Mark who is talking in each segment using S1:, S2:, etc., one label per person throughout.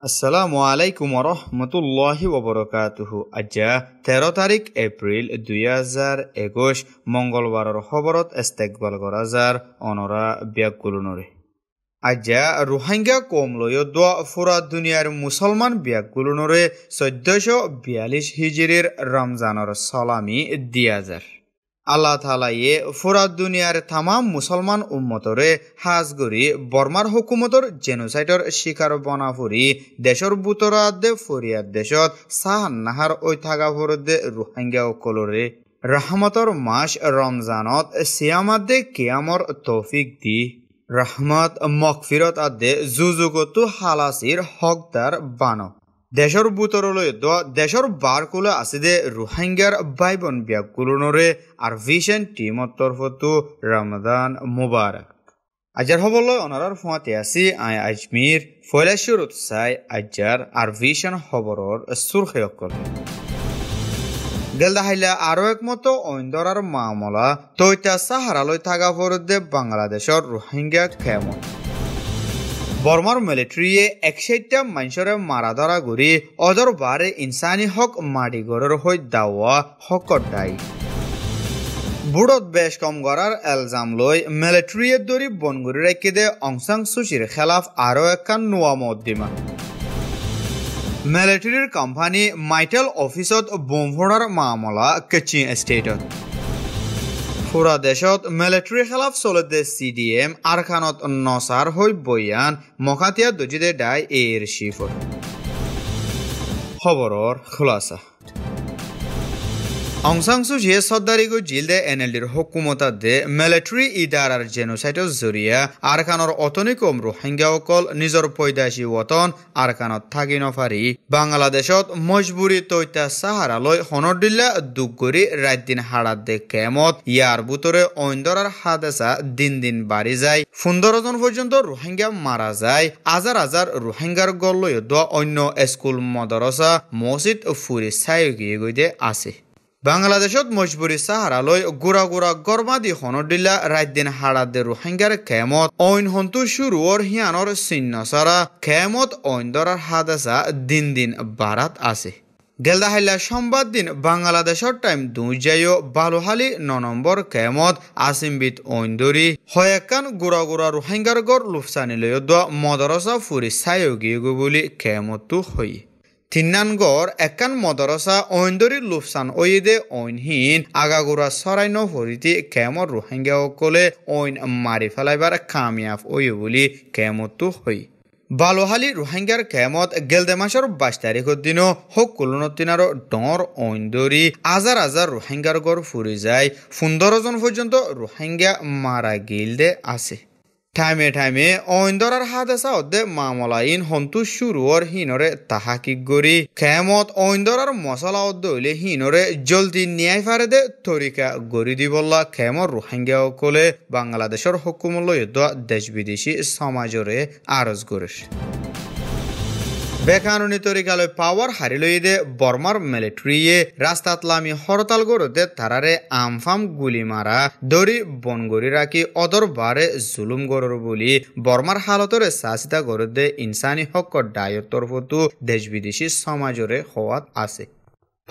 S1: Assalamualaikum warahmatullahi wabarakatuh. Aja 13 tarik April 2021 Mongolwaror khobarot istiqbal gorazar onora byakulunore. Aja Rohingya komloyo dua fura duniyar musalman byakulunore 1442 hijirir Ramzanor salami diazar. আল্লাহ তালাইয়ে ফোরা দুনিয়ার তামাম মুসলমান উম্মতরে হাজগুড়ি বর্মার হুকুমতর জেনোসাইটর শিকার বনাফুরি দেশর দে ফরিয়ার দেশত চাহ নাহার ওই থাকা দে রোহিঙ্গা কলরে রাহমতর মাস রমজানত দে কিয়ামর তৌফিক দি রহমত মকফিরত আদে জুজুগতু হালাসির হকদার বানক দেশৰ বুতৰলৈ দেশৰ বাৰকুলা আছিলে ৰোহিংগাৰ বাই বন ব্যাকুলনৰে আৰভিচেন টিমৰ তৰফতো ৰামাদান মুবাৰক আজাৰ হ'বলৈ অনাৰাৰ ফুৱাতে আছে আই আজমিৰ ফৈলাশ্বৰত চাই আজাৰ আৰভিচেন খবৰৰ চুৰসেয়ক কৰে গেলদাহাইলা আরও একমতো অইন্দরার মামলা তৈতা সাহারালয় থাকা ফরদে বাংলাদেশের রোহিঙ্গা খেমন বৰ্মাৰ মিলিটেৰীয়ে একচাইটা মঞ্চৰে মাৰা ধৰা ঘূৰি অজৰ বাৰে ইনচানী হক মাৰি মাৰিগৰৰ হৈ দাৱা শকত দায়ী বোৰ্ডত বেচ কম কৰাৰ এলজাম লৈ মিলিটেৰীয়ে দৰি বনগুৰি ৰাখিদে অংশাং চুচীৰ খেলাফ আৰু এখন নোৱা মদ্দিমা মিলিটেৰীৰ কোম্পানী মাইটেল অফিচত বোমফোৰাৰ মামলা কেচিং ষ্টেটত ফুৰা দেশত মিলিটাৰীৰ খেলাফ চলে দে চি ডি এম আৰখানত নচাৰ হৈ বৈয়ান মখাতিয়া দুজিদে ডাই এ এৰ শ্বিফৰ খবৰৰ খোলাচা অংসাংসু জিয়ে সদ্দারিগু জিল দে এনএলডির হকুমতা দে মিলিটারি ইদারার জেনোসাইটো জরিয়া আরকানর অতনি কম রোহিঙ্গা অকল নিজর পয়দাশি ওয়তন আরকানত থাকি নফারি বাংলাদেশত মজবুরি তৈতা সাহারালই হনরদিল্লা দুগগরি রাত দিন দে কেমত ইয়ার বুতরে অইন্দরার হাদেসা দিন দিন বাড়ি যায় পনেরো জন পর্যন্ত রোহিঙ্গা মারা যায় আজার আজার রোহিঙ্গার গল্লই দ অন্য স্কুল মদরসা মসজিদ ফুরি সাইগিয়ে দে আছে বাংলাদেশত মজবুরি সাহারালয় গুড়া গুড়া গরমাদি হনডিলা রাজদিন হাড়াদের রোহিঙ্গার খেমত অইন হন্তু শুরু ওর হিয়ানোর চিহ্ন সারা খেমত অইন দরার হাদাসা দিন দিন বারাত আছে গেলদাহাইলা সোমবার দিন বাংলাদেশের টাইম দুজাইও বালোহালি ন নম্বর কেমত আসিমবিদ ঐন্দরি হয়েকান গুড়া গুড়া রোহিঙ্গার গড় লুফসানি লয় দ মদরসা ফুরি সায়োগিগু বলে কেমতটো হয় তিন্নানগর একান মদরসা ঐন্দরি লুফসান ওয়েদে ঐনহীন আগাগুড়া সরাইন ফরিতি কেমন রোহিঙ্গা সকলে ঐন মারি ফেলাইবার কামিয়াব ওয়ে বলি কেমতো হই বালোহালি রোহিঙ্গার কেমত গেলদে মাসের বাইশ তারিখের দিনও সকলনতিনার ডর ঐন্দরি হাজার হাজার রোহিঙ্গার গড় ফুরি যায় পনেরো জন পর্যন্ত রোহিঙ্গা মারা গেলদে আছে ঠাইমে ঠাইমে অইন্দরার হাদেসা অধ্যে মামলাইন হন্তু শুরুর হিনরে তাহাকি গরি খেমত অইন্দরার মশলা অধ্যইলে হিনরে জলদি ন্যায় ফারে দে তরিকা গরি দিবল্লা খেমর রোহিঙ্গা অকলে বাংলাদেশের হকুমলয় দেশ বিদেশি সমাজরে আরজ গরিস বেকানুনি তৰিকালৈ পাৱাৰ হাৰি দে বৰ্মাৰ মিলিটেৰীয়ে ৰাস্তাত লামি হৰতাল কৰোঁতে তাৰাৰে আমফাম গুলী মাৰা বন বনগৰি ৰাখি অদৰ বাৰে জুলুম কৰোঁ বুলি বৰ্মাৰ হালতৰে চা চিতা কৰোঁতে ইনচানী হকৰ দায়ৰ তৰফতো দেশ বিদেশী সমাজৰে সোৱাদ আছে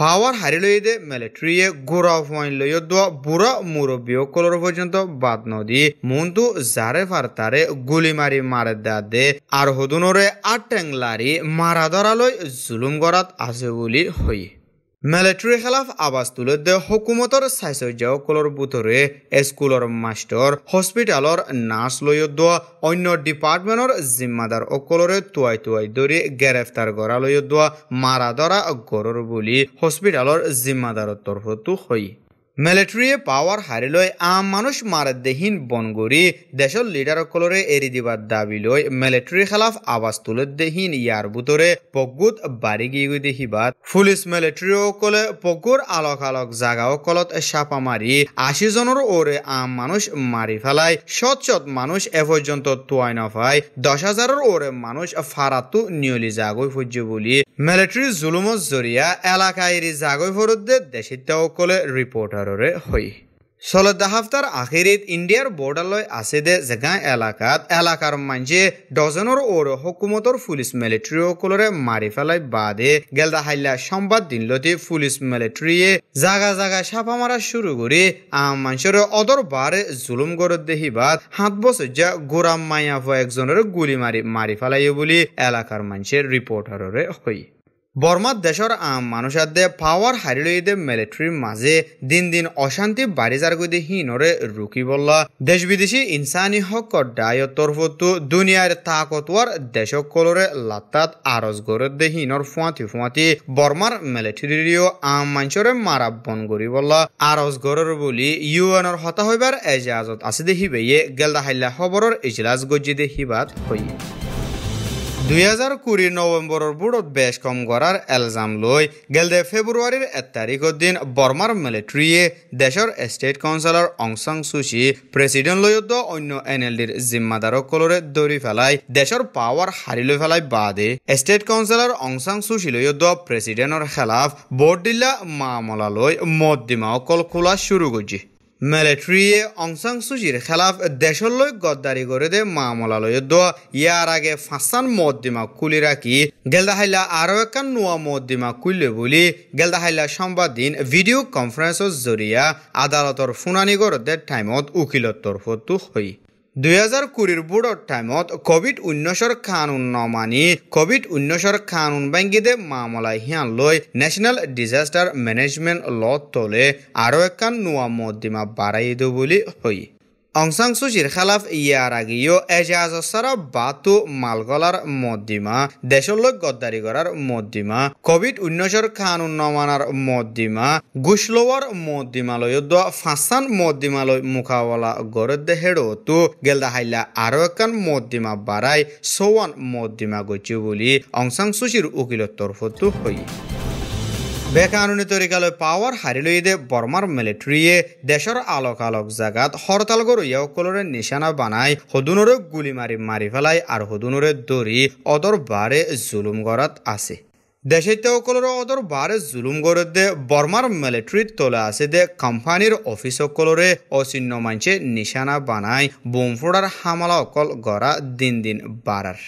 S1: পাওয়ার হারিয়ে দে মিলিটারিয়ে গোরা পয়েন্ট লইয় দোয়া বুড়া মুরব্বীয় কলর পর্যন্ত বাদ নদী মন্তু জারে ফার তারে গুলি মারি মারে দা দে আর হদুনরে লারি মারা ধরালৈ জুলুম গড়াত আছে বুলি হই মেলেট্ৰীৰ খেলাফ আৱাজ তুলি হকুমতৰ স্বাস্থ্যকলৰ বুটৰে স্কুলৰ মাষ্টৰ হস্পিটেলৰ নাৰ্ছ লৈ দোৱা অন্য ডিপাৰ্টমেণ্টৰ জিম্মাদাৰ অকলৰে টুৱাই টুৱাই ধৰি গ্ৰেপ্তাৰ কৰালৈ দোৱা মাৰা ধৰা গড়ৰ বুলি হস্পিটেলৰ জিম্মাদাৰৰ তৰফতো হয় মিলিটাৰীয়ে পাৱাৰ হাৰি লৈ আম মানুষ মাৰাদেহীন বনগুৰি দেশৰ লিডাৰসকলৰে এৰি দিবাৰ দাবি লৈ মিলিটাৰীৰ খেলাফ আৱাজ তুলে দেহীন ইয়াৰ বুতরে পগুত বাড়ি গিয়ে পুলিশ পুলিচ মিলিটাৰীসকলে পগুৰ আলক আলক সাপা চাপা মাৰি আশীজনৰ ওৰে আম মানুষ মাৰি পেলাই শত শত মানুষ এ পৰ্যন্ত তোৱাই নফায় দশ হাজাৰৰ ওরে মানুষ ফাৰাতো নিয়লি জাগৈ ফুজ বুলি মিলিটাৰীৰ জুলুমৰ জৰিয়া এলাকাইৰ জাগৈ ফৰদ্দে সকলে ৰিপৰ্টাৰ বাৰৰে হৈ চলদ্দা হাফতাৰ আখেৰিত ইণ্ডিয়াৰ বৰ্ডাৰলৈ আছে দে জেগা এলেকাত এলেকাৰ মাঞ্জে ডজনৰ ওৰ হকুমতৰ পুলিচ সকলরে মারি পেলাই বাদে গেলদা হাইলা সম্বাদ দিনলতি পুলিশ মিলিটাৰীয়ে জাগা জাগা সাফা মারা শুরু করে আম মানুষের অদর বারে জুলুম গর দেহি বাদ হাত বছর যা গোরাম মাইয়া একজনের গুলি মারি মারি ফেলাই বলে এলাকার মানুষের রিপোর্টাররে হই বর্মাত দেশৰ আম মানুষের পাওয়ার পাৱাৰ হাৰিলৈদে মিলিটারির মাঝে দিন দিন অশান্তি বাড়ি যার গতি হিনৰে রুকি বল্লা দেশ বিদেশি বিদেশী ইনচানী হকৰ দায়ৰ দুনিয়ার তাকতওয়ার তাকতৱাৰ কলরে লাতাত আরজ গৰত দে হিনৰ ফুৱাতি ফুৱাতি বর্মার মিলিটারিও আম মানুষরে মারা বন কৰি বল্লা আরজ গৰৰ বলি ইউএনর হতা হইবার এজাজত আছে দে সিবেয়ে গেলদা হাল্লা খবৰৰ ইজলাজ গজি দে সিবাত দুই হাজার কুড়ি নভেম্বরের বুড়ত বেশ কম করার এলজাম লই গেলদে ফেব্রুয়ারির এক তারিখের দিন বর্মার মিলিটারিয়ে দেশের state councillor Aung San Suu Kyi president লইত অন্য এন এল ডির জিম্মাদারসকলরে দৌড়ি ফেলাই দেশের পাওয়ার হারি লৈ ফেলাই বাদে স্টেট কাউন্সিলর অংসাং সুচি লইত প্রেসিডেন্টর খেলাফ বর্ডিল্লা মামলা লৈ মদ্দিমাসকল খোলা শুরু করছে মিলিটারিয়ে অংসাং সুচির খেলাফ দেশলৈ গদ্দারি করে দে মামলালয় দোয়া ইয়ার আগে ফাঁসান মদ্দিমা কুলি রাখি গেলদাহাইলা আরও একান নোয়া মদ্দিমা কুললে বলি গেলদাহাইলা সংবাদ দিন ভিডিও কনফারেন্সের জরিয়া আদালতর শুনানি করতে টাইমত উকিলত্তর ফতুক হই দুই হাজার কুড়ির বুড়োর টাইমত কোভিড উনিশর কানুন নমানি কোভিড উনিশর কানুন বাঙ্গিদে মামলা হিয়ান লৈ ন্যাশনাল ডিজাস্টার ম্যানেজমেন্ট ল তলে আরও একান নোয়া মদ্দিমা বাড়াই দিব বুলি হই অংসাং সুচির খেলাফ ইয়ার আগেও এজাজ সারা বাতু মালগলার মদ্দিমা দেশের লোক গদ্দারি করার মদ্দিমা কোভিড উনিশের কানুন নমানার মদ্দিমা গুসলোয়ার মদ্দিমালয় দোয়া ফাঁসান মদ্দিমালয় মোকাবলা গড়ে দেহেড়ো তো গেলদা হাইলা আরো একান মদ্দিমা বাড়াই সোয়ান মদ্দিমা গচি বলি অংসাং সুচির উকিলের তরফ তো হই বেকানুনি তরিকালে পাৱাৰ হাৰিলৈ দে বৰ্মাৰ মিলিটাৰীয়ে দেশৰ আলোক আলোক জাগাত হৰতাল গৰুয়া নিশানা বানাই বনাই সদুনৰে গুলি মাৰি মাৰি পেলাই আৰু সদুনৰে দৌৰি অদৰ বারে জুলুম কৰাত আছে দেশাইতে সকলৰ অদৰ বাৰে জুলুম কৰে দে বৰ্মাৰ মিলিটাৰীত তোলা আছে দে কোম্পানীৰ অফিস সকলৰে অচিন্ন মানুহে নিশানা বনাই বোমফোড়ার হামলা অকল গৰা দিন দিন বাড়ার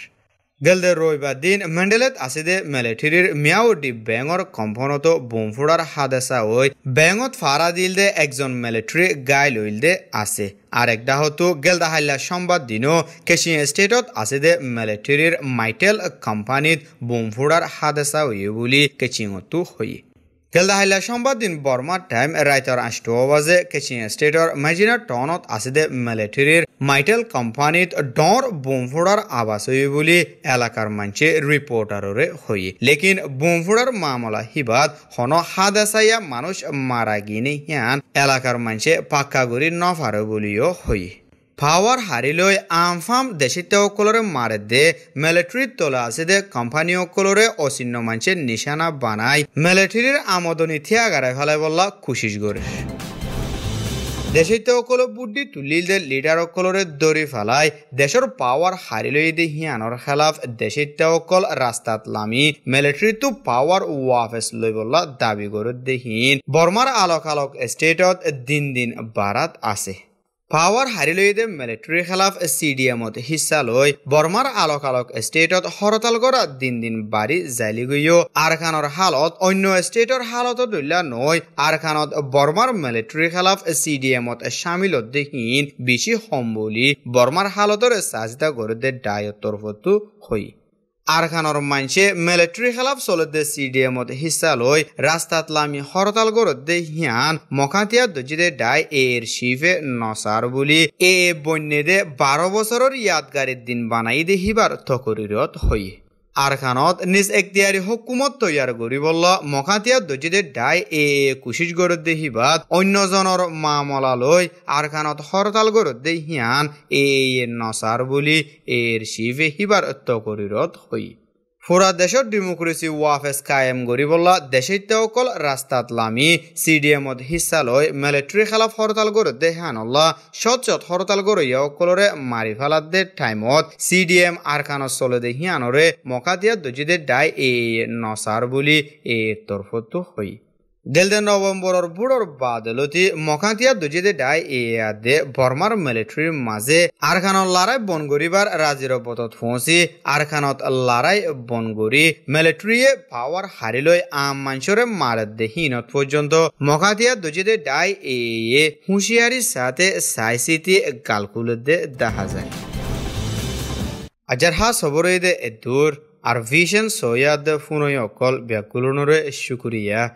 S1: গেলদে রবিবার দিন মেন্ডেলেত আসিদে মিলিটারির মিয়াউডি ব্যাঙর কম্পনত বোম হাদেসা ওই ব্যাঙত ফারা দিল দে একজন মিলিটারি গাই হইল দে আছে আর একটা হতো গেলদা হাইলা সংবাদ দিনও কেশিং স্টেটত আছে দে মিলিটারির মাইটেল কোম্পানিত বোম হাদেসা ওই বলি কেচিংতো হই গেলদা হাইলা সংবাদ দিন বর্মার টাইম রাইতর আষ্ট বাজে কেচিং স্টেটর মেজিনা টনত আছে দে মিলিটারির মাইটেল কোম্পানিত ডর বোম ফোড়ার আবাস হই বলে এলাকার মানছে রিপোর্টাররে হই লেকিন বোম মামলা হিবাদ হন হাদাসাইয়া মানুষ মারা গিনে হিয়ান এলাকার মানছে পাক্কা গড়ি নফার বলিও হই পাওয়ার হারিলৈ আমফাম দেশিতসকলৰে মাৰে দে মিলিটাৰীত তলা আছে দে কোম্পানীসকলৰে অচিন্ন মানছে নিশানা বানাই মিলিটাৰীৰ আমদনি থিয়া গাৰাই বললা বলা কোচিছ কৰে দেশেতে অকল বুদ্ধি তুলিল যে লিডার অকলরে দৌড়ি ফেলায় দেশের পাওয়ার হারিলই দে হিয়ানোর খেলাফ দেশেতে অকল রাস্তাত লামি মিলিটারি তো পাওয়ার ওয়াফেস লই বললা দাবি করে দেহীন বর্মার আলোক আলোক স্টেটত দিন দিন বারাত আছে পাৱাৰ হাৰিলৈদে মিলিটাৰীৰ খেলাফ ষ্টেডিয়ামত হিচা লৈ বৰ্মাৰ আলক আলক ষ্টেটত হৰতাল কৰা দিন দিন বাঢ়ি জালি গৈও আৰখানৰ হালত অন্য ষ্টেটৰ হালত দলীয়া নৈ আৰখানত বৰ্মাৰ মিলিটাৰীৰ খেলাফ ষ্টেডিয়ামত চামিলত দেখিন বেছি হম বুলি বৰ্মাৰ হালতৰে চাজিদা গৰুদে দায়ৰ তৰফতো হয় আরখানর মানসে মিলিটারি খেলাফ চলতে সিডিএমত হিসা লই রাস্তাত লামি হরতাল গরত দে হিয়ান মখাতিয়া দজিদে ডাই এর শিফে নসার বলি এ বন্যে দে বারো বছরের ইয়াদগারের দিন বানাই দে হিবার থকরিরত হই আরখানত নিজ এখতিয়ারি হুকুমত তৈয়ার বলল মখাতিয়া দজিদে ডাই এ কুশিস গর দে বাদ অন্যজনের মামলালৈ আরখানত হরতাল গর দেহিয়ান হিয়ান এ নসার বুলি এর শিবে হিবার অত্য করিরত হই ফোরা দেশত ডেমোক্রেসি ওয়াফেস কায়েম বললা দেশে অকল রাস্তাত লামি সিডিএম ডি হিসা লয় মিলিটারি খেলাফ হরতাল গড় দেহানল্লা সচত হরতাল গড়িয়া অকলরে মারি ফেলাত দে টাইমত চি ডি এম আরকান চলে দে হিয়ানরে মকা দিয়া দজিদে ডাই এ নসার বলি এ তরফতো হই Delde November or Budor Badeloti Mokantia Dujide Dai Eade Burmar military maze Arkanot Larai Bongoribar Raziro Botot Fonsi Arkanot Larai Bongori military power Hariloi Am Manshore Marad Dehinot Pojonto Mokatia Dujide Dai E Hushiari Sate Sai City Kalkulade Dahazai Ajarha Soborede Edur Arvision Soyad Funoyokol Biakulunore Shukuriya